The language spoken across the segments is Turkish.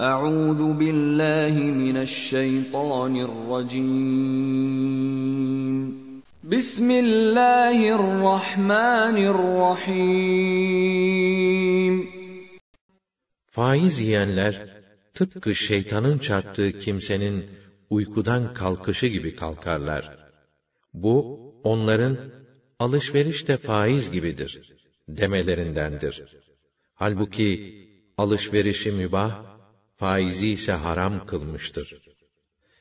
Euzu billahi mineşşeytanirracim. Bismillahirrahmanirrahim. Faiz yiyenler tıpkı şeytanın çarptığı kimsenin uykudan kalkışı gibi kalkarlar. Bu onların alışverişte faiz gibidir demelerindendir. Halbuki alışverişi mübah faizi ise haram kılmıştır.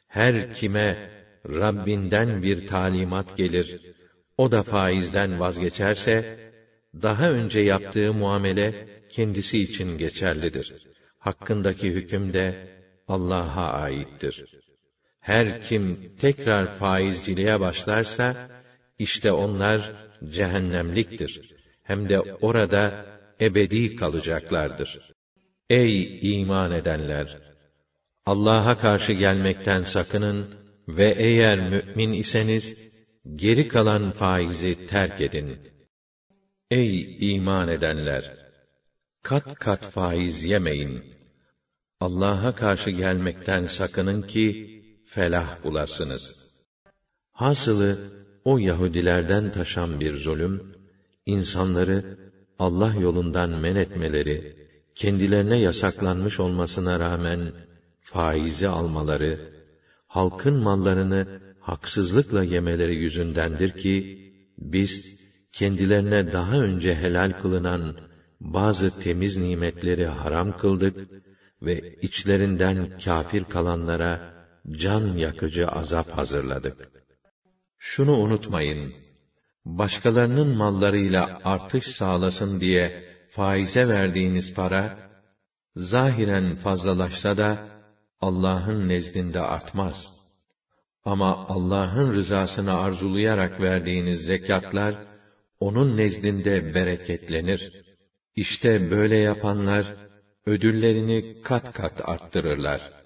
Her kime Rabbinden bir talimat gelir, o da faizden vazgeçerse, daha önce yaptığı muamele kendisi için geçerlidir. Hakkındaki hüküm de Allah'a aittir. Her kim tekrar faizciliğe başlarsa, işte onlar cehennemliktir. Hem de orada ebedi kalacaklardır. Ey iman edenler! Allah'a karşı gelmekten sakının ve eğer mümin iseniz, geri kalan faizi terk edin. Ey iman edenler! Kat kat faiz yemeyin. Allah'a karşı gelmekten sakının ki, felah bulasınız. Hasılı, o Yahudilerden taşan bir zulüm, insanları Allah yolundan men etmeleri, kendilerine yasaklanmış olmasına rağmen faizi almaları, halkın mallarını haksızlıkla yemeleri yüzündendir ki, biz kendilerine daha önce helal kılınan bazı temiz nimetleri haram kıldık ve içlerinden kafir kalanlara can yakıcı azap hazırladık. Şunu unutmayın, başkalarının mallarıyla artış sağlasın diye faize verdiğiniz para, zahiren fazlalaşsa da, Allah'ın nezdinde artmaz. Ama Allah'ın rızasını arzulayarak verdiğiniz zekatlar, onun nezdinde bereketlenir. İşte böyle yapanlar, ödüllerini kat kat arttırırlar.''